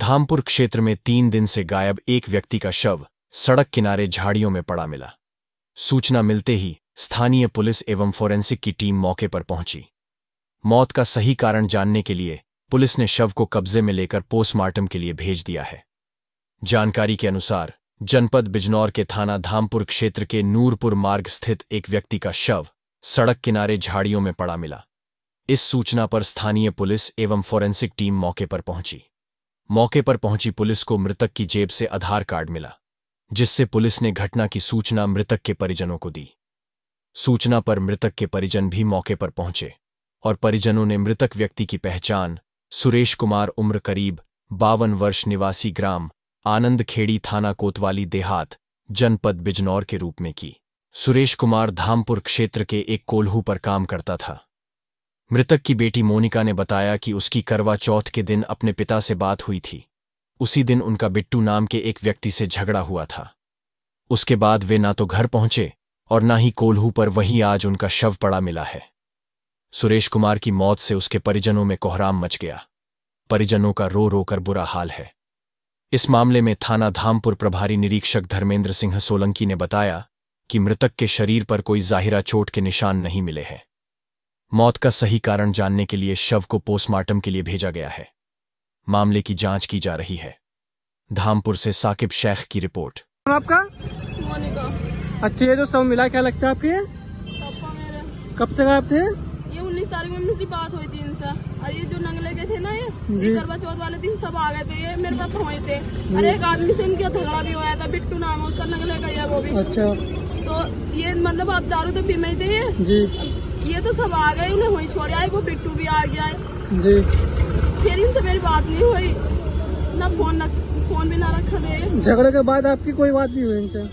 धामपुर क्षेत्र में तीन दिन से गायब एक व्यक्ति का शव सड़क किनारे झाड़ियों में पड़ा मिला सूचना मिलते ही स्थानीय पुलिस एवं फोरेंसिक की टीम मौके पर पहुंची मौत का सही कारण जानने के लिए पुलिस ने शव को कब्जे में लेकर पोस्टमार्टम के लिए भेज दिया है जानकारी के अनुसार जनपद बिजनौर के थाना धामपुर क्षेत्र के नूरपुर मार्ग स्थित एक व्यक्ति का शव सड़क किनारे झाड़ियों में पड़ा मिला इस सूचना पर स्थानीय पुलिस एवं फोरेंसिक टीम मौके पर पहुंची मौके पर पहुंची पुलिस को मृतक की जेब से आधार कार्ड मिला जिससे पुलिस ने घटना की सूचना मृतक के परिजनों को दी सूचना पर मृतक के परिजन भी मौके पर पहुंचे और परिजनों ने मृतक व्यक्ति की पहचान सुरेश कुमार उम्र करीब बावन वर्ष निवासी ग्राम आनंदखेड़ी थाना कोतवाली देहात जनपद बिजनौर के रूप में की सुरेश कुमार धामपुर क्षेत्र के एक कोल्हू पर काम करता था मृतक की बेटी मोनिका ने बताया कि उसकी करवा चौथ के दिन अपने पिता से बात हुई थी उसी दिन उनका बिट्टू नाम के एक व्यक्ति से झगड़ा हुआ था उसके बाद वे ना तो घर पहुंचे और ना ही कोल्हू पर वही आज उनका शव पड़ा मिला है सुरेश कुमार की मौत से उसके परिजनों में कोहराम मच गया परिजनों का रो रो कर बुरा हाल है इस मामले में थाना धामपुर प्रभारी निरीक्षक धर्मेंद्र सिंह सोलंकी ने बताया कि मृतक के शरीर पर कोई जाहिरा चोट के निशान नहीं मिले हैं मौत का सही कारण जानने के लिए शव को पोस्टमार्टम के लिए भेजा गया है मामले की जांच की जा रही है धामपुर से साकिब शेख की रिपोर्ट आपका मोनिका अच्छा ये जो सब मिला क्या लगता है आपके कब से गायब थे ये उन्नीस तारीख में बात हुई थी इनसे और ये जो नंगले गए थे ना ये करवा चौथ वाले दिन सब आ गए थे ये मेरे पास पहुँचे थे और एक आदमी से इनका झगड़ा भी हुआ था बिट्टू नाम है उसका नंगले का वो भी अच्छा तो ये मतलब आप दारू तो पी थे ये जी ये तो सब आ गए इन्हें वही छोड़ आए वो बिट्टू भी आ गया है जी फिर इनसे मेरी बात नहीं हुई ना फोन न फोन भी ना रखा दे झगड़े के बाद आपकी कोई बात नहीं हुई इनसे